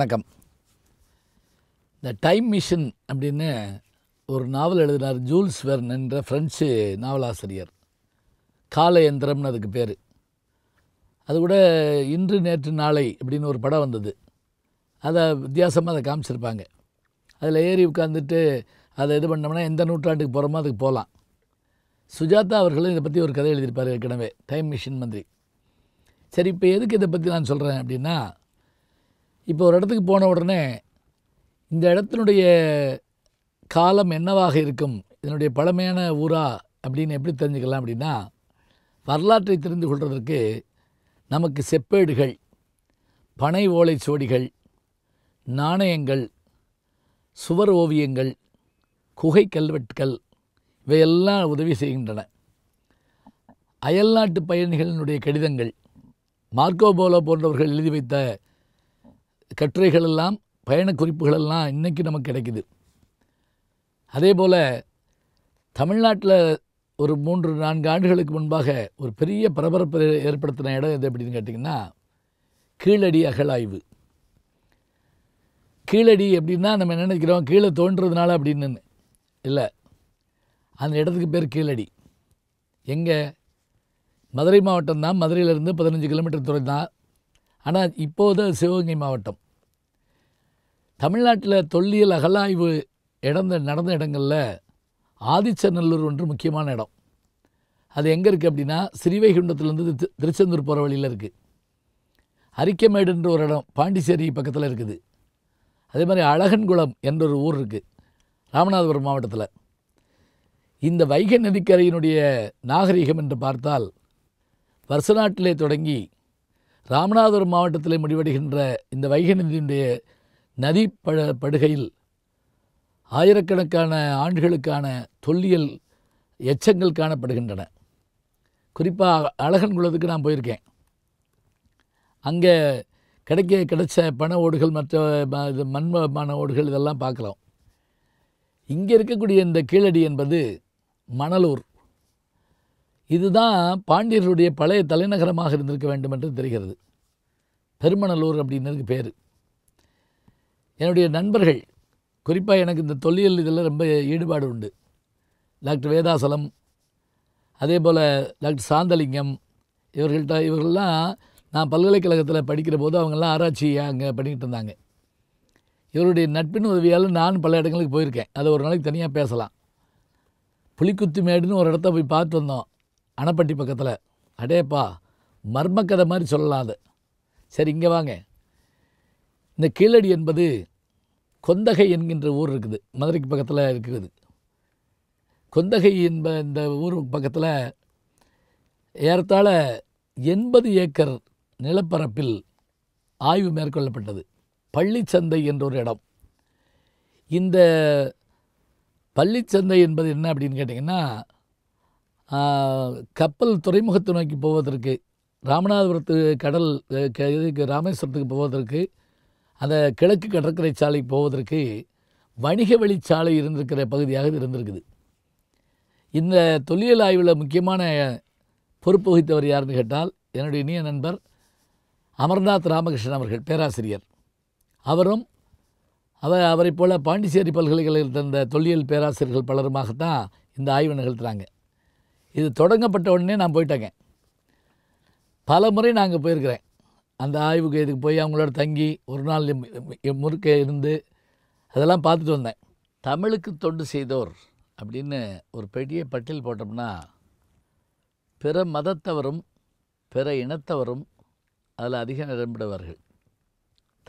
வணக்கம் இந்த time machine அப்படின்னு ஒரு நாவல் எழுதினார் ஜூல்ஸ் வெர்ன் என்ற ஃப்ரெஞ்சு நாவலாசிரியர் கால எந்திரம்னு அதுக்கு பேர் அது கூட இன்று நேற்று நாளை அப்படின்னு ஒரு படம் வந்தது அதை வித்தியாசமாக அதை காமிச்சிருப்பாங்க அதில் ஏறி உட்காந்துட்டு அதை இது பண்ணோம்னா எந்த நூற்றாண்டுக்கு போகிறோமோ அதுக்கு போகலாம் சுஜாதா அவர்களும் இதை பற்றி ஒரு கதை எழுதியிருப்பார் ஏற்கனவே டைம் மிஷின் மந்திரி சரி இப்போ எதுக்கு இதை பற்றி நான் சொல்கிறேன் அப்படின்னா இப்போ ஒரு இடத்துக்கு போன உடனே இந்த இடத்தினுடைய காலம் என்னவாக இருக்கும் இதனுடைய பழமையான ஊரா அப்படின்னு எப்படி தெரிஞ்சுக்கலாம் அப்படின்னா வரலாற்றை தெரிந்து கொள்வதற்கு நமக்கு செப்பேடுகள் பனை ஓலை சோடிகள் நாணயங்கள் சுவர் ஓவியங்கள் குகை கல்வெட்டுகள் இவையெல்லாம் உதவி செய்கின்றன அயல்நாட்டு பயணிகளினுடைய கடிதங்கள் மார்க்கோபோலோ போன்றவர்கள் எழுதி வைத்த கட்டுரைகள் எல்லாம் பயண குறிப்புகளெல்லாம் இன்றைக்கி நமக்கு கிடைக்குது அதே போல் தமிழ்நாட்டில் ஒரு மூன்று நான்கு ஆண்டுகளுக்கு முன்பாக ஒரு பெரிய பரபரப்பு ஏற்படுத்தின இடம் எது அப்படின்னு கேட்டிங்கன்னா கீழடி அகழாய்வு கீழடி அப்படின்னா நம்ம என்ன நினைக்கிறோம் கீழே தோன்றதுனால அப்படின்னு இல்லை அந்த இடத்துக்கு பேர் கீழடி எங்கே மதுரை மாவட்டம் தான் மதுரையிலேருந்து பதினஞ்சு கிலோமீட்டர் தூரம் தான் ஆனால் இப்போது சிவகங்கை மாவட்டம் தமிழ்நாட்டில் தொல்லியல் அகலாய்வு இடந்த நடந்த இடங்களில் ஆதிச்சநல்லூர் ஒன்று முக்கியமான இடம் அது எங்கே இருக்குது அப்படின்னா ஸ்ரீவைகுண்டத்துலேருந்து திருச்செந்தூர் போகிற வழியில் இருக்குது அரிக்கமேடுன்ற ஒரு இடம் பாண்டிச்சேரி பக்கத்தில் இருக்குது அதே மாதிரி அழகன்குளம் என்ற ஒரு ஊர் இருக்குது ராமநாதபுரம் மாவட்டத்தில் இந்த வைகை நதிக்கரையினுடைய நாகரிகம் என்று பார்த்தால் வருஷ நாட்டிலே தொடங்கி ராமநாதபுரம் மாவட்டத்தில் முடிவடைகின்ற இந்த வைகை நதியினுடைய நதி பட படுகையில் ஆயிரக்கணக்கான ஆண்டுகளுக்கான தொல்லியல் எச்சங்கள் காணப்படுகின்றன குறிப்பாக அழகன் குளத்துக்கு நான் போயிருக்கேன் அங்கே கிடைக்க கிடைச்ச பண ஓடுகள் மற்ற இது ஓடுகள் இதெல்லாம் பார்க்கலாம் இங்கே இருக்கக்கூடிய இந்த கீழடி என்பது மணலூர் இதுதான் பாண்டியர்களுடைய பழைய தலைநகரமாக இருந்திருக்க வேண்டும் என்று தெரிகிறது பெருமணலூர் அப்படின்றதுக்கு பேர் என்னுடைய நண்பர்கள் குறிப்பாக எனக்கு இந்த தொல்லியல் இதில் ரொம்ப ஈடுபாடு உண்டு டாக்டர் வேதாசலம் அதே போல் டாக்டர் சாந்தலிங்கம் இவர்கள்ட்ட இவர்கள்லாம் நான் பல்கலைக்கழகத்தில் படிக்கிற போது அவங்கெல்லாம் ஆராய்ச்சி அங்கே பண்ணிக்கிட்டு இருந்தாங்க இவருடைய நட்பின் உதவியால் நான் பல இடங்களுக்கு போயிருக்கேன் அதை ஒரு நாளைக்கு தனியாக பேசலாம் புளிக்குத்து மேடுன்னு ஒரு இடத்த போய் பார்த்து வந்தோம் அணப்பட்டி பக்கத்தில் அடேப்பா மர்மக்கதை மாதிரி சொல்லலாம் அதை சரி இங்கே வாங்க இந்த கீழடி என்பது கொந்தகை என்கின்ற ஊர் இருக்குது மதுரைக்கு பக்கத்தில் இருக்குது கொந்தகை என்ப இந்த ஊர் பக்கத்தில் ஏறத்தாழ எண்பது ஏக்கர் நிலப்பரப்பில் ஆய்வு மேற்கொள்ளப்பட்டது பள்ளிச்சந்தை என்ற ஒரு இடம் இந்த பள்ளிச்சந்தை என்பது என்ன அப்படின்னு கேட்டிங்கன்னா கப்பல் துறைமுகத்தை நோக்கி போவதற்கு ராமநாதபுரத்து கடல் இதுக்கு ராமேஸ்வரத்துக்கு போவதற்கு அந்த கிழக்கு கடற்கரை சாலை போவதற்கு வணிக வழிச்சாலை இருந்திருக்கிற பகுதியாக இருந்திருக்குது இந்த தொல்லியல் ஆய்வில் முக்கியமான பொறுப்பு வகித்தவர் யாருன்னு கேட்டால் என்னுடைய இனிய நண்பர் அமர்நாத் ராமகிருஷ்ணன் அவர்கள் பேராசிரியர் அவரும் அவர் அவரை போல் பாண்டிச்சேரி பல்கலைக்கழகத்தில் இருந்த தொல்லியல் பேராசிரியர்கள் பலருமாகத்தான் இந்த ஆய்வு நிகழ்த்துகிறாங்க இது தொடங்கப்பட்ட உடனே நான் போயிட்டேங்க பல முறை நாங்கள் போயிருக்கிறேன் அந்த ஆய்வுக்கு இதுக்கு போய் அவங்களோட தங்கி ஒரு நாள் முறுக்க இருந்து அதெல்லாம் பார்த்துட்டு வந்தேன் தமிழுக்கு தொண்டு செய்தோர் அப்படின்னு ஒரு பெரிய பட்டியல் போட்டோம்னா பிற மதத்தவரும் பிற இனத்தவரும் அதில் அதிகம் நிரம்பிடுவார்கள்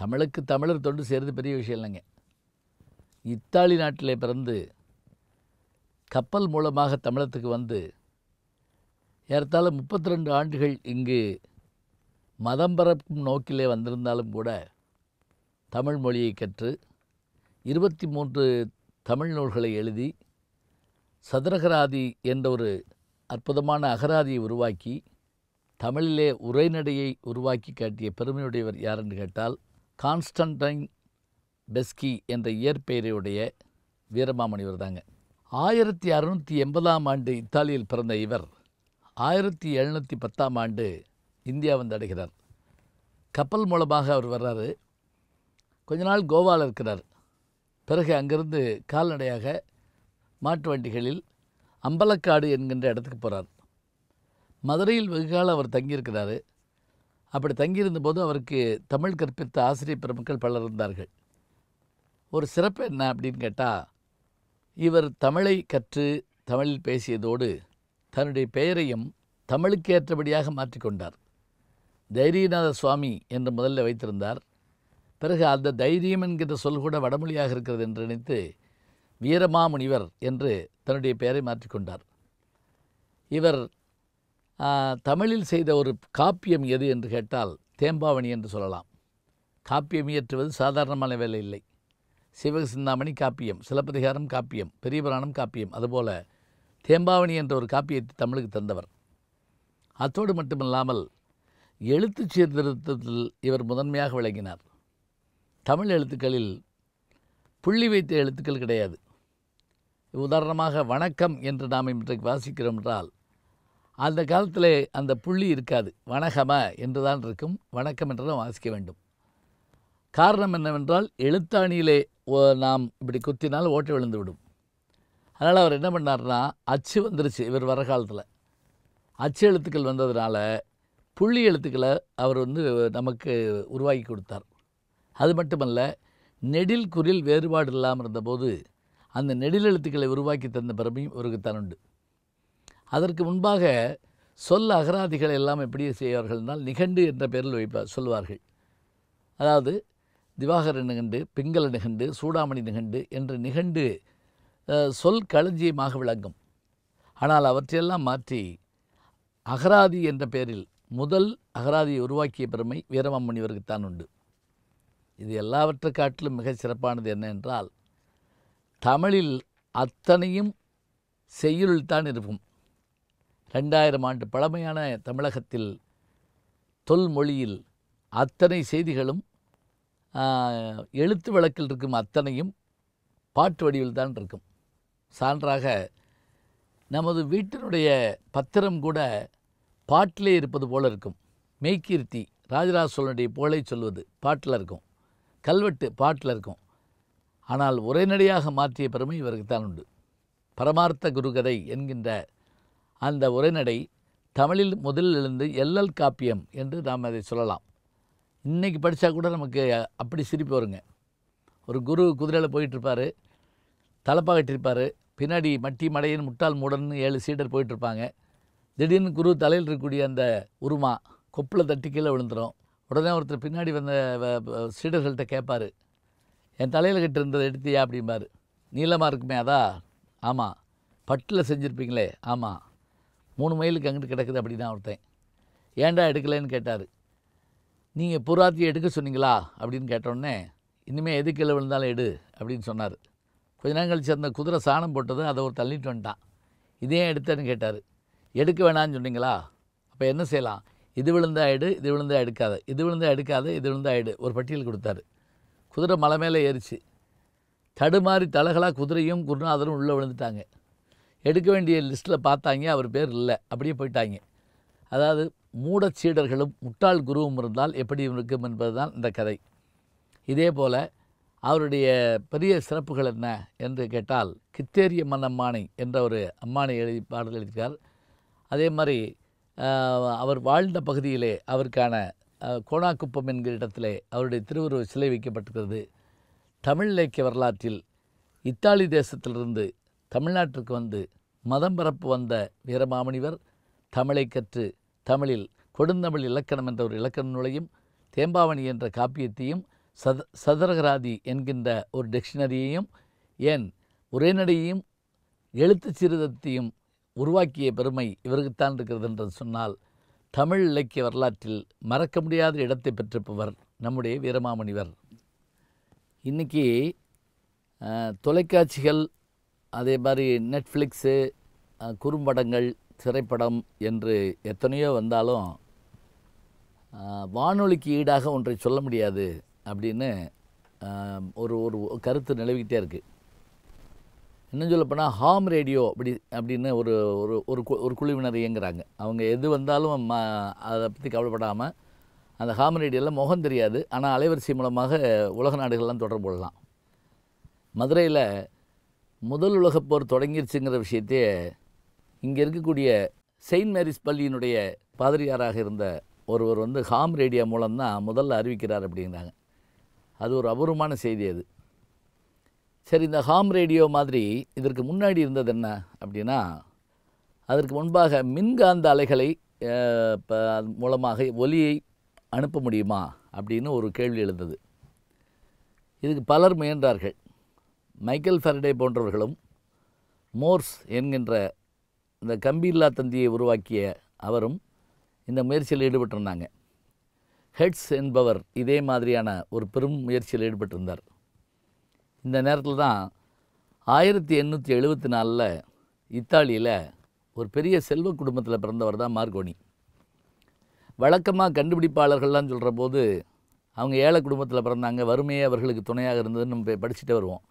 தமிழுக்கு தமிழர் தொண்டு செய்கிறது பெரிய விஷயம் இல்லைங்க இத்தாலி நாட்டிலே பிறந்து கப்பல் மூலமாக தமிழத்துக்கு வந்து ஏறத்தாழ முப்பத்தி ரெண்டு ஆண்டுகள் இங்கு மதம் பரப்பும் நோக்கிலே வந்திருந்தாலும் கூட தமிழ் மொழியை கற்று இருபத்தி மூன்று தமிழ் நூல்களை எழுதி சதுரகராதி என்ற ஒரு அற்புதமான அகராதியை உருவாக்கி தமிழிலே உரைநடையை உருவாக்கி காட்டிய பெருமையுடையவர் என்று கேட்டால் கான்ஸ்டன்டைன் பெஸ்கி என்ற இயற்பெயரையுடைய வீரமாமணிவர் தாங்க ஆயிரத்தி அறுநூற்றி எண்பதாம் ஆண்டு இத்தாலியில் பிறந்த இவர் ஆயிரத்தி எழுநூற்றி பத்தாம் ஆண்டு இந்தியா வந்து அடைகிறார் கப்பல் மூலமாக அவர் வர்றாரு கொஞ்ச நாள் கோவாவில் இருக்கிறார் பிறகு அங்கிருந்து கால்நடையாக மாட்டு வண்டிகளில் அம்பலக்காடு என்கின்ற இடத்துக்கு போகிறார் மதுரையில் வெகுகாலம் அவர் தங்கியிருக்கிறாரு அப்படி தங்கியிருந்தபோது அவருக்கு தமிழ் கற்பித்த ஆசிரியர் பெருமக்கள் பலர் இருந்தார்கள் ஒரு சிறப்பு என்ன அப்படின்னு கேட்டால் இவர் தமிழை கற்று தமிழில் பேசியதோடு தன்னுடைய பெயரையும் தமிழுக்கு ஏற்றபடியாக மாற்றிக்கொண்டார் தைரியநாத சுவாமி என்று முதல்ல வைத்திருந்தார் பிறகு அந்த தைரியம் என்கிற சொல் கூட வடமொழியாக இருக்கிறது என்று நினைத்து வீரமாமுனிவர் என்று தன்னுடைய பெயரை மாற்றிக்கொண்டார் இவர் தமிழில் செய்த ஒரு காப்பியம் எது என்று கேட்டால் தேம்பாவணி என்று சொல்லலாம் காப்பியம் இயற்றுவது சாதாரணமான வேலை இல்லை சிவசிந்தாமணி காப்பியம் சிலப்பதிகாரம் காப்பியம் பெரியபுராணம் காப்பியம் அதுபோல் தேம்பாவணி என்ற ஒரு காப்பியத்தை தமிழுக்கு தந்தவர் அத்தோடு மட்டுமில்லாமல் எழுத்து சீர்திருத்தத்தில் இவர் முதன்மையாக விளங்கினார் தமிழ் எழுத்துக்களில் புள்ளி வைத்த எழுத்துக்கள் கிடையாது உதாரணமாக வணக்கம் என்று நாம் இன்றைக்கு வாசிக்கிறோம் என்றால் அந்த காலத்தில் அந்த புள்ளி இருக்காது வணகம என்று தான் இருக்கும் வணக்கம் என்று தான் வாசிக்க வேண்டும் காரணம் என்னவென்றால் எழுத்தாணியிலே நாம் இப்படி குத்தினால் ஓட்டை விழுந்துவிடும் அதனால் அவர் என்ன பண்ணார்னா அச்சு வந்துருச்சு இவர் வர காலத்தில் அச்சு எழுத்துக்கள் வந்ததுனால புள்ளி எழுத்துக்களை அவர் வந்து நமக்கு உருவாக்கி கொடுத்தார் அது மட்டுமல்ல நெடில் குரில் வேறுபாடு இல்லாமல் இருந்தபோது அந்த நெடில் எழுத்துக்களை உருவாக்கி தந்த பெருமையும் இவருக்குத்தான் உண்டு அதற்கு முன்பாக சொல் அகராதிகளை எல்லாம் எப்படி செய்வார்கள் என்றால் நிகண்டு என்ற பெயரில் வைப்பார் சொல்வார்கள் அதாவது திவாகர நிகண்டு பிங்கல நிகண்டு சூடாமணி நிகண்டு என்ற நிகண்டு சொல் களஞ்சியமாக விளங்கும் ஆனால் அவற்றையெல்லாம் மாற்றி அகராதி என்ற பெயரில் முதல் அகராதியை உருவாக்கிய பெருமை வீரமாமுனிவருக்குத்தான் உண்டு இது எல்லாவற்றை காட்டிலும் மிக சிறப்பானது என்ன என்றால் தமிழில் அத்தனையும் செய்யுள் தான் இருக்கும் ரெண்டாயிரம் ஆண்டு பழமையான தமிழகத்தில் தொல்மொழியில் அத்தனை செய்திகளும் எழுத்து வழக்கில் இருக்கும் அத்தனையும் பாட்டு வடிவில் தான் இருக்கும் சான்றாக நமது வீட்டினுடைய பத்திரம் கூட பாட்டிலே இருப்பது போல இருக்கும் மெய்கீர்த்தி ராஜராஜ சோழனுடைய போலை சொல்வது பாட்டில் இருக்கும் கல்வெட்டு பாட்டில் இருக்கும் ஆனால் உரைநடையாக மாற்றிய பெருமை இவருக்கு தான் உண்டு பரமார்த்த குருகதை என்கின்ற அந்த உரைநடை தமிழில் முதலில் இருந்து எல்லல் காப்பியம் என்று நாம் அதை சொல்லலாம் இன்றைக்கி படித்தா கூட நமக்கு அப்படி சிரிப்பு வருங்க ஒரு குரு குதிரையில் போயிட்டுருப்பார் தலப்பாக கட்டியிருப்பார் பின்னாடி மட்டி மடையின் முட்டால் மூடன்னு ஏழு சீடர் போயிட்டுருப்பாங்க திடீர்னு குரு தலையில் இருக்கக்கூடிய அந்த உருமா கொப்பில் தட்டி கீழே விழுந்துடும் உடனே ஒருத்தர் பின்னாடி வந்த சீடர்கள்ட்ட கேட்பார் என் தலையில் கட்டிருந்ததை எடுத்தியா அப்படிம்பார் நீளமாக இருக்குமே அதா ஆமாம் பட்டில் செஞ்சுருப்பீங்களே ஆமாம் மூணு மைலுக்கு அங்கிட்டு கிடக்குது அப்படின்னா ஒருத்தன் ஏண்டா எடுக்கலைன்னு கேட்டார் நீங்கள் புறாத்தி எடுக்க சொன்னீங்களா அப்படின்னு கேட்டோடனே இனிமேல் எது கீழே விழுந்தாலும் எடு அப்படின்னு சொன்னார் கொஞ்சம் நேரம் கழிச்சு அந்த குதிரை சாணம் போட்டது அதை ஒரு தள்ளிட்டு வந்துட்டான் இதே எடுத்தேன்னு கேட்டார் எடுக்க வேணான்னு சொன்னீங்களா அப்போ என்ன செய்யலாம் இது விழுந்தா இது விழுந்தா எடுக்காத இது விழுந்தா எடுக்காத இது விழுந்தா எடு ஒரு பட்டியல் கொடுத்தாரு குதிரை மலை மேலே ஏறிச்சு தடுமாறி தலகலாக குதிரையும் குருநாதரும் உள்ளே விழுந்துட்டாங்க எடுக்க வேண்டிய லிஸ்ட்டில் பார்த்தாங்க அவர் பேர் இல்லை அப்படியே போயிட்டாங்க அதாவது மூடச்சீடர்களும் முட்டாள் குருவும் இருந்தால் எப்படி இருக்கும் என்பது தான் இந்த கதை இதே போல் அவருடைய பெரிய சிறப்புகள் என்ன என்று கேட்டால் கித்தேரிய மன் அம்மானை என்ற ஒரு அம்மானை எழுதி பாடல் எழுதியிருக்கார் அதே மாதிரி அவர் வாழ்ந்த பகுதியிலே அவருக்கான கோணாக்குப்பம் என்கிற இடத்திலே அவருடைய திருவுருவ சிலை வைக்கப்பட்டிருக்கிறது தமிழ் இலக்கிய வரலாற்றில் இத்தாலி தேசத்திலிருந்து தமிழ்நாட்டிற்கு வந்து மதம் பரப்பு வந்த வீரமாமணிவர் தமிழை கற்று தமிழில் கொடுந்தமிழ் இலக்கணம் என்ற ஒரு இலக்கண நூலையும் தேம்பாவணி என்ற காப்பியத்தையும் சத சதரகராதி என்கின்ற ஒரு டிக்ஷனரியையும் ஏன் உரைநடையையும் எழுத்துச் சீர்தத்தையும் உருவாக்கிய பெருமை இவருக்குத்தான் இருக்கிறது என்று சொன்னால் தமிழ் இலக்கிய வரலாற்றில் மறக்க முடியாத இடத்தை பெற்றிருப்பவர் நம்முடைய வீரமாமணிவர் இன்றைக்கி தொலைக்காட்சிகள் அதே மாதிரி நெட்ஃப்ளிக்ஸு குறும்படங்கள் திரைப்படம் என்று எத்தனையோ வந்தாலும் வானொலிக்கு ஈடாக ஒன்றை சொல்ல முடியாது அப்படின்னு ஒரு ஒரு கருத்து நிலவிக்கிட்டே இருக்குது இன்னும் சொல்லப்போனால் ஹாம் ரேடியோ அப்படி அப்படின்னு ஒரு ஒரு ஒரு ஒரு குழுவினர் இயங்குறாங்க அவங்க எது வந்தாலும் ம அதை பற்றி கவலைப்படாமல் அந்த ஹாம் ரேடியோவில் முகம் தெரியாது ஆனால் அலைவரிசை மூலமாக உலக நாடுகள்லாம் தொடர்பு கொள்ளலாம் மதுரையில் முதல் உலகப் போர் தொடங்கிருச்சுங்கிற விஷயத்தையே இங்கே இருக்கக்கூடிய செயின்ட் மேரிஸ் பள்ளியினுடைய பாதிரியாராக இருந்த ஒருவர் வந்து ஹாம் ரேடியோ மூலம்தான் முதல்ல அறிவிக்கிறார் அப்படிங்கிறாங்க அது ஒரு அபூர்வமான செய்தி அது சரி இந்த ஹாம் ரேடியோ மாதிரி இதற்கு முன்னாடி இருந்தது என்ன அப்படின்னா அதற்கு முன்பாக மின்காந்த அலைகளை மூலமாக ஒலியை அனுப்ப முடியுமா அப்படின்னு ஒரு கேள்வி எழுந்தது இதுக்கு பலர் முயன்றார்கள் மைக்கேல் ஃபெரடே போன்றவர்களும் மோர்ஸ் என்கின்ற இந்த கம்பியில்லா தந்தியை உருவாக்கிய அவரும் இந்த முயற்சியில் ஈடுபட்டிருந்தாங்க ஹெட்ஸ் என்பவர் இதே மாதிரியான ஒரு பெரும் முயற்சியில் ஈடுபட்டிருந்தார் இந்த நேரத்தில் தான் ஆயிரத்தி எண்ணூற்றி எழுபத்தி நாலில் இத்தாலியில் ஒரு பெரிய செல்வ குடும்பத்தில் பிறந்தவர் தான் மார்கோனி வழக்கமாக கண்டுபிடிப்பாளர்கள்லாம் சொல்கிற போது அவங்க ஏழை குடும்பத்தில் பிறந்தாங்க வறுமையே அவர்களுக்கு துணையாக இருந்ததுன்னு நம்ம படிச்சுட்டு வருவோம்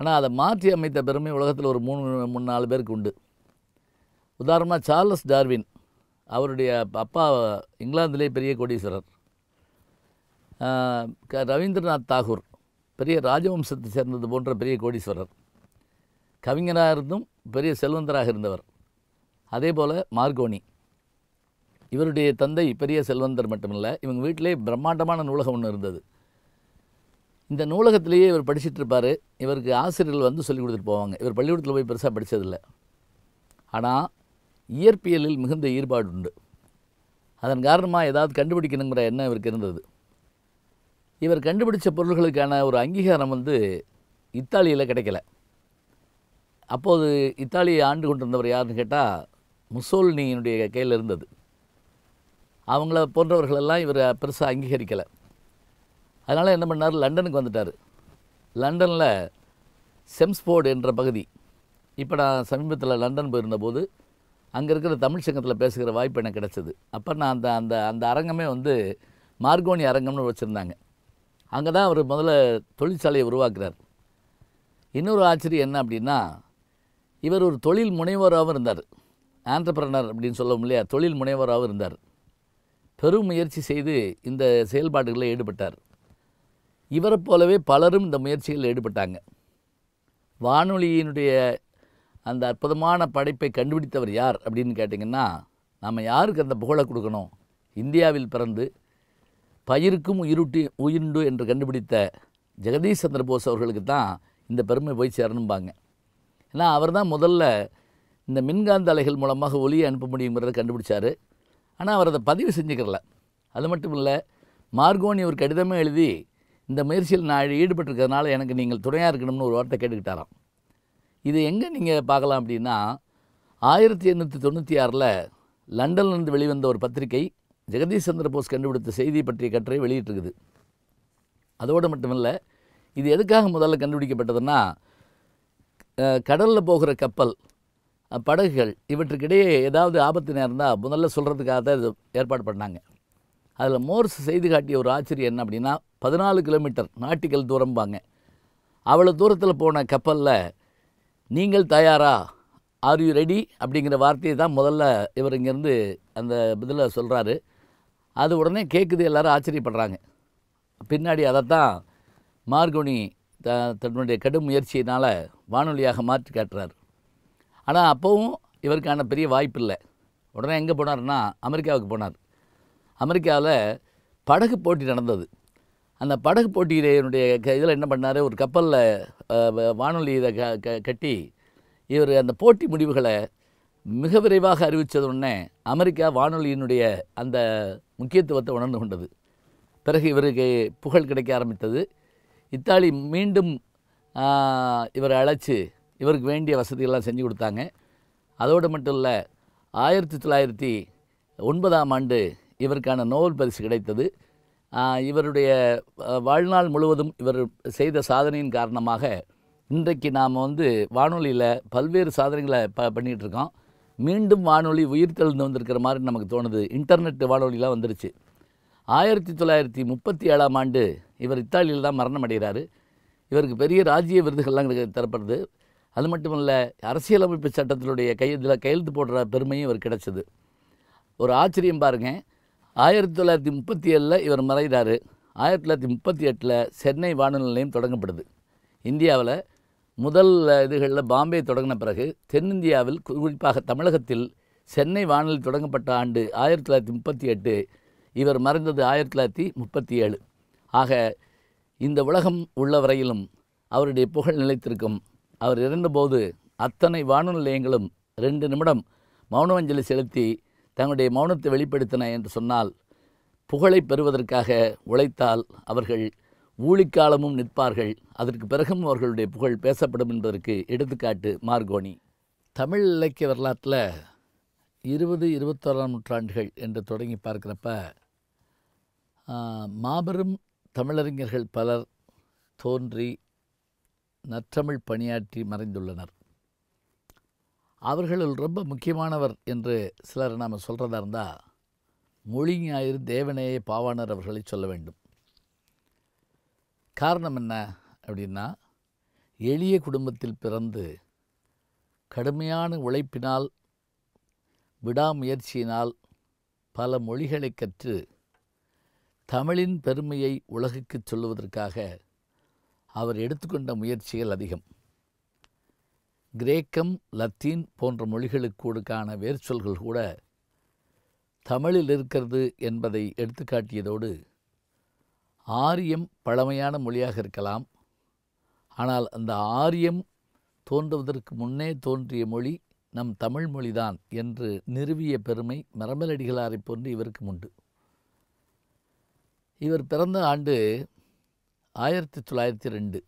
ஆனால் அதை மாற்றி அமைத்த பெருமை உலகத்தில் ஒரு மூணு மூணு நாலு பேருக்கு உண்டு உதாரணமாக சார்லஸ் டார்வின் அவருடைய அப்பா இங்கிலாந்திலே பெரிய கோடீஸ்வரர் ரவீந்திரநாத் தாகூர் பெரிய ராஜவம்சத்தை சேர்ந்தது போன்ற பெரிய கோடீஸ்வரர் கவிஞராக இருந்தும் பெரிய செல்வந்தராக இருந்தவர் அதே போல் மார்கோனி இவருடைய தந்தை பெரிய செல்வந்தர் மட்டுமில்லை இவங்க வீட்டிலே பிரம்மாண்டமான நூலகம் ஒன்று இருந்தது இந்த நூலகத்திலேயே இவர் படிச்சுட்டு இருப்பார் இவருக்கு ஆசிரியர்கள் வந்து சொல்லி கொடுத்துட்டு போவாங்க இவர் பள்ளிக்கூடத்தில் போய் பெருசாக படித்ததில்லை ஆனால் இயற்பியலில் மிகுந்த ஈடுபாடு உண்டு அதன் காரணமாக ஏதாவது கண்டுபிடிக்கணுங்கிற எண்ணம் இவருக்கு இருந்தது இவர் கண்டுபிடித்த பொருள்களுக்கான ஒரு அங்கீகாரம் வந்து இத்தாலியில் கிடைக்கல அப்போது இத்தாலியை ஆண்டு கொண்டிருந்தவர் யாருன்னு கேட்டால் முசோல்னியினுடைய கையில் இருந்தது அவங்கள போன்றவர்களெல்லாம் இவர் பெருசாக அங்கீகரிக்கலை அதனால் என்ன பண்ணார் லண்டனுக்கு வந்துட்டார் லண்டனில் செம்ஸ்போர்டு என்ற பகுதி இப்போ நான் சமீபத்தில் லண்டன் போயிருந்தபோது அங்கே இருக்கிற தமிழ் சங்கத்தில் பேசுகிற வாய்ப்பு எனக்கு கிடச்சிது அப்போ நான் அந்த அந்த அந்த அரங்கமே வந்து மார்கோனி அரங்கம்னு வச்சுருந்தாங்க அங்கே தான் அவர் முதல்ல தொழிற்சாலையை உருவாக்குறார் இன்னொரு ஆச்சரியம் என்ன அப்படின்னா இவர் ஒரு தொழில் முனைவோராகவும் இருந்தார் ஆண்டர்பிரனர் அப்படின்னு சொல்லவும் இல்லையா தொழில் முனைவோராகவும் இருந்தார் பெரும் முயற்சி செய்து இந்த செயல்பாடுகளில் ஈடுபட்டார் இவரை போலவே பலரும் இந்த முயற்சிகளில் ஈடுபட்டாங்க வானொலியினுடைய அந்த அற்புதமான படைப்பை கண்டுபிடித்தவர் யார் அப்படின்னு கேட்டிங்கன்னா நம்ம யாருக்கு அந்த புகழை கொடுக்கணும் இந்தியாவில் பிறந்து பயிருக்கும் உயிருட்டி உயிருண்டு என்று கண்டுபிடித்த ஜெகதீஷ் சந்திர போஸ் அவர்களுக்கு தான் இந்த பெருமை போய் சேரணும்பாங்க ஏன்னா அவர் தான் முதல்ல இந்த மின்காந்த அலைகள் மூலமாக ஒலியை அனுப்ப முடியுங்கிறத கண்டுபிடிச்சார் ஆனால் அவர் அதை பதிவு செஞ்சுக்கிறல அது மட்டும் இல்லை மார்கோனி ஒரு கடிதமே எழுதி இந்த முயற்சியில் நான் ஈடுபட்டிருக்கிறதுனால எனக்கு நீங்கள் துணையாக இருக்கணும்னு ஒரு வார்த்தை கேட்டுக்கிட்டாராம் இது எங்கே நீங்கள் பார்க்கலாம் அப்படின்னா ஆயிரத்தி எண்ணூற்றி தொண்ணூற்றி ஆறில் லண்டன்லேருந்து வெளிவந்த ஒரு பத்திரிகை ஜெகதீஷ் சந்திர போஸ் கண்டுபிடித்த செய்தி பற்றிய கட்டுரை வெளியிட்டிருக்குது அதோடு மட்டுமில்லை இது எதுக்காக முதல்ல கண்டுபிடிக்கப்பட்டதுன்னா கடலில் போகிற கப்பல் படகுகள் இவற்றுக்கிடையே ஏதாவது ஆபத்து நேர்ந்தால் முதல்ல சொல்கிறதுக்காக தான் இது ஏற்பாடு பண்ணாங்க அதில் மோர்ஸ் செய்து காட்டிய ஒரு ஆச்சரியம் என்ன அப்படின்னா பதினாலு கிலோமீட்டர் நாட்டிக்கல் தூரம்பாங்க அவ்வளோ தூரத்தில் போன கப்பலில் நீங்கள் தயாரா ஆர் யூ ரெடி அப்படிங்கிற வார்த்தையை தான் முதல்ல இவர் இங்கேருந்து அந்த இதில் சொல்கிறாரு அது உடனே கேட்குது எல்லோரும் ஆச்சரியப்படுறாங்க பின்னாடி அதைத்தான் மார்கோனி த தன்னுடைய கடும் முயற்சியினால் வானொலியாக மாற்றி காட்டுறார் ஆனால் அப்போவும் இவருக்கான பெரிய வாய்ப்பு இல்லை உடனே எங்கே போனார்னா அமெரிக்காவுக்கு போனார் அமெரிக்காவில் படகு போட்டி நடந்தது அந்த படகு போட்டியினுடைய க இதில் என்ன பண்ணார் ஒரு கப்பலில் வானொலி இதை க க கட்டி இவர் அந்த போட்டி முடிவுகளை மிக விரைவாக அறிவித்தது உடனே அமெரிக்கா வானொலியினுடைய அந்த முக்கியத்துவத்தை உணர்ந்து கொண்டது பிறகு இவருக்கு புகழ் கிடைக்க ஆரம்பித்தது இத்தாலி மீண்டும் இவரை அழைச்சி இவருக்கு வேண்டிய வசதிகள்லாம் செஞ்சு கொடுத்தாங்க அதோடு மட்டும் இல்லை ஆயிரத்தி தொள்ளாயிரத்தி ஒன்பதாம் ஆண்டு இவருக்கான நோவல் பரிசு கிடைத்தது இவருடைய வாழ்நாள் முழுவதும் இவர் செய்த சாதனையின் காரணமாக இன்றைக்கு நாம் வந்து வானொலியில் பல்வேறு சாதனைகளை ப பண்ணிகிட்ருக்கோம் மீண்டும் வானொலி உயிர் தெழுந்து வந்திருக்கிற மாதிரி நமக்கு தோணுது இன்டர்நெட் வானொலியெலாம் வந்துருச்சு ஆயிரத்தி தொள்ளாயிரத்தி முப்பத்தி ஏழாம் ஆண்டு இவர் இத்தாலியில் தான் மரணம் அடைகிறாரு இவருக்கு பெரிய ராஜ்ய விருதுகள்லாம் தரப்படுது அது மட்டும் இல்லை அரசியலமைப்பு சட்டத்தினுடைய கையெழுத்தில் கையெழுத்து போடுற பெருமையும் இவர் கிடச்சிது ஒரு ஆச்சரியம் பாருங்கள் ஆயிரத்தி தொள்ளாயிரத்தி முப்பத்தி ஏழில் இவர் மறைகிறார் ஆயிரத்தி தொள்ளாயிரத்தி முப்பத்தி எட்டில் சென்னை வானொலி நிலையம் தொடங்கப்படுது இந்தியாவில் முதல் இதுகளில் பாம்பே தொடங்கின பிறகு தென்னிந்தியாவில் குறிப்பாக தமிழகத்தில் சென்னை வானொலி தொடங்கப்பட்ட ஆண்டு ஆயிரத்தி தொள்ளாயிரத்தி முப்பத்தி எட்டு இவர் மறைந்தது ஆயிரத்தி தொள்ளாயிரத்தி முப்பத்தி ஏழு ஆக இந்த உலகம் உள்ள வரையிலும் அவருடைய புகழ் நிலைத்திருக்கும் அவர் இறந்தபோது அத்தனை வானொலி நிலையங்களும் ரெண்டு நிமிடம் மௌனவஞ்சலி செலுத்தி தங்களுடைய மௌனத்தை வெளிப்படுத்தின என்று சொன்னால் புகழை பெறுவதற்காக உழைத்தால் அவர்கள் ஊழிக்காலமும் நிற்பார்கள் அதற்கு பிறகும் அவர்களுடைய புகழ் பேசப்படும் என்பதற்கு எடுத்துக்காட்டு மார்கோனி தமிழ் இலக்கிய வரலாற்றில் இருபது இருபத்தோராம் நூற்றாண்டுகள் என்று தொடங்கி பார்க்குறப்ப மாபெரும் தமிழறிஞர்கள் பலர் தோன்றி நற்றமிழ் பணியாற்றி மறைந்துள்ளனர் அவர்களில் ரொம்ப முக்கியமானவர் என்று சிலர் நாம் சொல்கிறதா இருந்தால் மொழி ஞாயிறு தேவநேய பாவாணர் அவர்களை சொல்ல வேண்டும் காரணம் என்ன அப்படின்னா எளிய குடும்பத்தில் பிறந்து கடுமையான உழைப்பினால் விடாமுயற்சியினால் பல மொழிகளை கற்று தமிழின் பெருமையை உலகுக்கு சொல்லுவதற்காக அவர் எடுத்துக்கொண்ட முயற்சிகள் அதிகம் கிரேக்கம் லத்தீன் போன்ற மொழிகளுக்கூடுக்கான வேர்ச்சொல்கள் கூட தமிழில் இருக்கிறது என்பதை எடுத்துக்காட்டியதோடு ஆரியம் பழமையான மொழியாக இருக்கலாம் ஆனால் அந்த ஆரியம் தோன்றுவதற்கு முன்னே தோன்றிய மொழி நம் தமிழ் மொழிதான் என்று நிறுவிய பெருமை மரமலடிகளாரை போன்று இவருக்கு உண்டு இவர் பிறந்த ஆண்டு ஆயிரத்தி தொள்ளாயிரத்தி ரெண்டு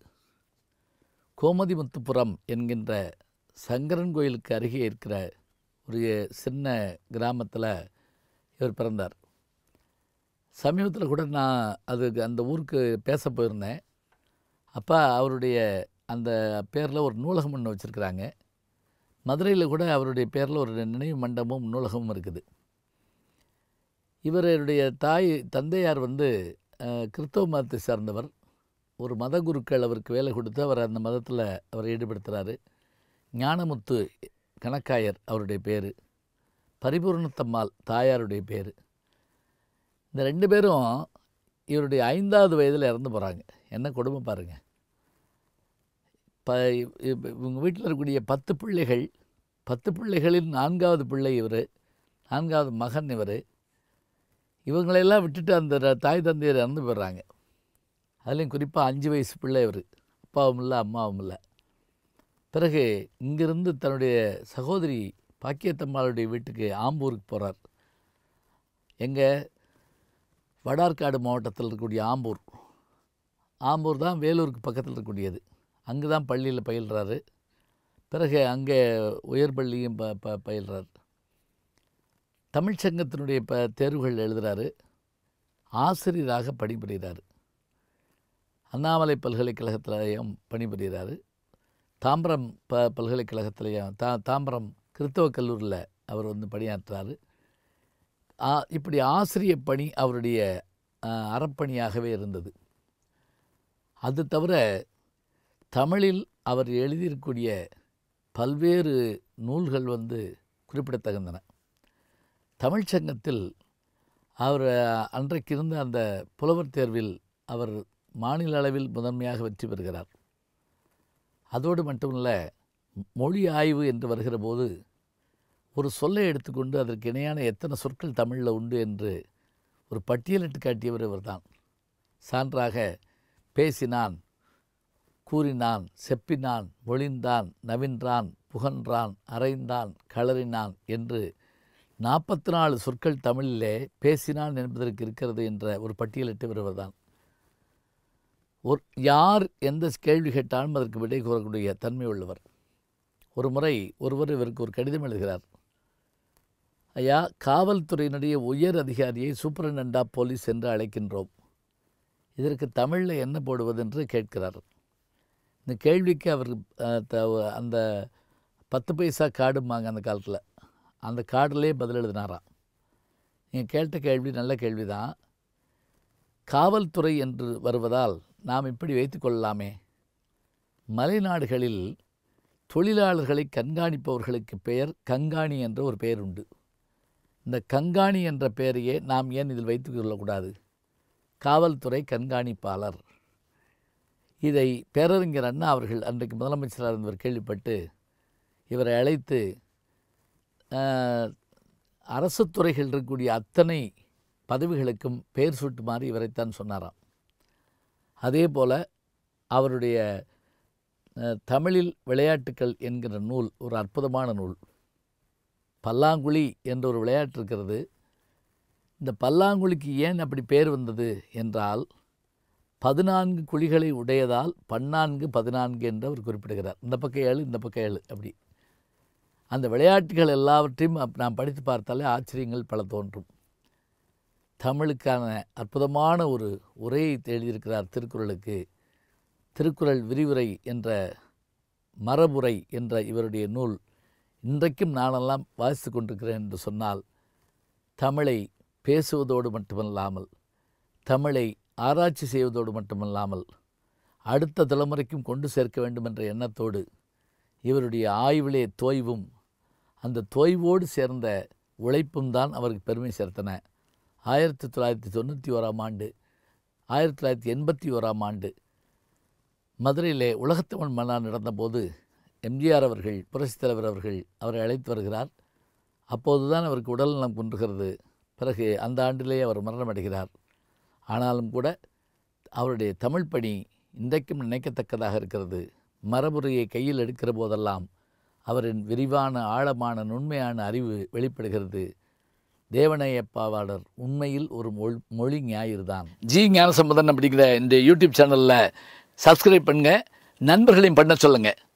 கோமதிமுத்துப்புரம் என்கின்ற சங்கரன் கோயிலுக்கு அருகே இருக்கிற ஒரு சின்ன கிராமத்தில் இவர் பிறந்தார் சமீபத்தில் கூட நான் அது அந்த ஊருக்கு பேச போயிருந்தேன் அப்போ அவருடைய அந்த பேரில் ஒரு நூலகம் ஒன்று வச்சுருக்கிறாங்க மதுரையில் கூட அவருடைய பேரில் ஒரு நினைவு மண்டபமும் நூலகமும் இருக்குது இவருடைய தாய் தந்தையார் வந்து கிறிஸ்தவ மதத்தை சார்ந்தவர் ஒரு மத குருக்கள் அவருக்கு வேலை கொடுத்து அவர் அந்த மதத்தில் அவரை ஈடுபடுத்துகிறாரு ஞானமுத்து கணக்காயர் அவருடைய பேர் பரிபூர்ணத்தம்மாள் தாயாருடைய பேர் இந்த ரெண்டு பேரும் இவருடைய ஐந்தாவது வயதில் இறந்து போகிறாங்க என்ன கொடுமை பாருங்கள் ப இவங்க வீட்டில் இருக்கக்கூடிய பத்து பிள்ளைகள் பத்து பிள்ளைகளில் நான்காவது பிள்ளை இவர் நான்காவது மகன் இவர் இவங்களையெல்லாம் விட்டுட்டு அந்த தாய் தந்தையர் இறந்து போயிடுறாங்க அதுலேயும் குறிப்பாக அஞ்சு வயசு பிள்ளை இவர் அப்பாவும் இல்லை அம்மாவும் இல்லை பிறகு இங்கிருந்து தன்னுடைய சகோதரி பாக்கியத்தம்மாளுடைய வீட்டுக்கு ஆம்பூருக்கு போகிறார் எங்கே வடார்காடு மாவட்டத்தில் இருக்கக்கூடிய ஆம்பூர் ஆம்பூர் தான் வேலூருக்கு பக்கத்தில் இருக்கக்கூடியது அங்கே தான் பள்ளியில் பயில்கிறாரு பிறகு அங்கே பள்ளியும் ப ப பயில்றார் தமிழ்ச்சங்கத்தினுடைய ப தேர்வுகள் எழுதுகிறாரு ஆசிரியராக பணிபுரிகிறார் அண்ணாமலை பல்கலைக்கழகத்திலையும் பணிபுரிகிறார் தாம்பரம் ப பல்கலைக்கழகத்திலையும் தா தாம்பரம் கிறித்தவ கல்லூரியில் அவர் வந்து பணியாற்றுறார் இப்படி ஆசிரிய பணி அவருடைய அறப்பணியாகவே இருந்தது அது தவிர தமிழில் அவர் எழுதியிருக்கூடிய பல்வேறு நூல்கள் வந்து குறிப்பிடத்தகுந்தன தமிழ் சங்கத்தில் அவர் அன்றைக்கு இருந்த அந்த புலவர் தேர்வில் அவர் மாநில அளவில் முதன்மையாக வெற்றி பெறுகிறார் அதோடு மட்டுமல்ல மொழி ஆய்வு என்று வருகிற போது ஒரு சொல்லை எடுத்துக்கொண்டு அதற்கு இணையான எத்தனை சொற்கள் தமிழில் உண்டு என்று ஒரு பட்டியலிட்டு காட்டியவர் இவர் தான் சான்றாக பேசினான் கூறினான் செப்பினான் மொழிந்தான் நவின்றான் புகன்றான் அறைந்தான் கலறினான் என்று நாற்பத்தி நாலு சொற்கள் தமிழிலே பேசினான் என்பதற்கு இருக்கிறது என்ற ஒரு பட்டியலிட்டு வருவர்தான் ஒரு யார் எந்த கேள்வி கேட்டாலும் அதற்கு விடை கூறக்கூடிய தன்மை உள்ளவர் ஒரு முறை ஒருவர் இவருக்கு ஒரு கடிதம் எழுதுகிறார் ஐயா காவல்துறையினுடைய உயர் அதிகாரியை சூப்பரண்டா போலீஸ் என்று அழைக்கின்றோம் இதற்கு தமிழில் என்ன போடுவதென்று கேட்கிறார் இந்த கேள்விக்கு அவர் அந்த பத்து பைசா காடுமாங்க அந்த காலத்தில் அந்த கார்டிலே பதில் எழுதினாராம் நீங்கள் கேட்ட கேள்வி நல்ல கேள்வி தான் காவல்துறை என்று வருவதால் நாம் இப்படி வைத்துக்கொள்ளலாமே மலைநாடுகளில் தொழிலாளர்களை கண்காணிப்பவர்களுக்கு பெயர் கங்காணி என்ற ஒரு பெயர் உண்டு இந்த கண்காணி என்ற பெயரையே நாம் ஏன் இதில் வைத்து கொள்ளக்கூடாது காவல்துறை கண்காணிப்பாளர் இதை பேரறிஞர் அண்ணா அவர்கள் அன்றைக்கு முதலமைச்சராக இருந்தவர் கேள்விப்பட்டு இவரை அழைத்து அரசு துறைகள் இருக்கக்கூடிய அத்தனை பதவிகளுக்கும் பெயர் சூட்டுமாறு இவரைத்தான் சொன்னாராம் அதே போல் அவருடைய தமிழில் விளையாட்டுக்கள் என்கிற நூல் ஒரு அற்புதமான நூல் பல்லாங்குழி என்ற ஒரு விளையாட்டு இருக்கிறது இந்த பல்லாங்குழிக்கு ஏன் அப்படி பேர் வந்தது என்றால் பதினான்கு குழிகளை உடையதால் பன்னான்கு பதினான்கு என்று அவர் குறிப்பிடுகிறார் இந்த பக்கம் ஏழு இந்த பக்கம் ஏழு அப்படி அந்த விளையாட்டுகள் எல்லாவற்றையும் நாம் படித்து பார்த்தாலே ஆச்சரியங்கள் பல தோன்றும் தமிழுக்கான அற்புதமான ஒரு உரையை தேடியிருக்கிறார் திருக்குறளுக்கு திருக்குறள் விரிவுரை என்ற மரபுரை என்ற இவருடைய நூல் இன்றைக்கும் நானெல்லாம் வாசித்து கொண்டிருக்கிறேன் என்று சொன்னால் தமிழை பேசுவதோடு மட்டுமல்லாமல் தமிழை ஆராய்ச்சி செய்வதோடு மட்டுமல்லாமல் அடுத்த தலைமுறைக்கும் கொண்டு சேர்க்க வேண்டும் என்ற எண்ணத்தோடு இவருடைய ஆய்விலே தோய்வும் அந்த தோய்வோடு சேர்ந்த உழைப்பும் தான் அவருக்கு பெருமை சேர்த்தன ஆயிரத்தி தொள்ளாயிரத்தி தொண்ணூற்றி ஓராம் ஆண்டு ஆயிரத்தி தொள்ளாயிரத்தி எண்பத்தி ஓராம் ஆண்டு மதுரையிலே உலகத்தமிழ் மன்னார் நடந்தபோது எம்ஜிஆர் அவர்கள் புரட்சித் தலைவர் அவர்கள் அவரை அழைத்து வருகிறார் அப்போது தான் அவருக்கு உடல்நலம் குன்றுகிறது பிறகு அந்த ஆண்டிலேயே அவர் மரணமடைகிறார் ஆனாலும் கூட அவருடைய தமிழ் பணி இன்றைக்கும் நினைக்கத்தக்கதாக இருக்கிறது மரபுரையை கையில் எடுக்கிற போதெல்லாம் அவரின் விரிவான ஆழமான நுண்மையான அறிவு வெளிப்படுகிறது தேவனையப்பாவாளர் உண்மையில் ஒரு மொழி மொழி ஞாயிறு தான் ஜி ஞானசம்பதன் அப்படிங்கிற இந்த யூடியூப் சேனலில் சப்ஸ்கிரைப் பண்ணுங்கள் நண்பர்களையும் பண்ண சொல்லுங்கள்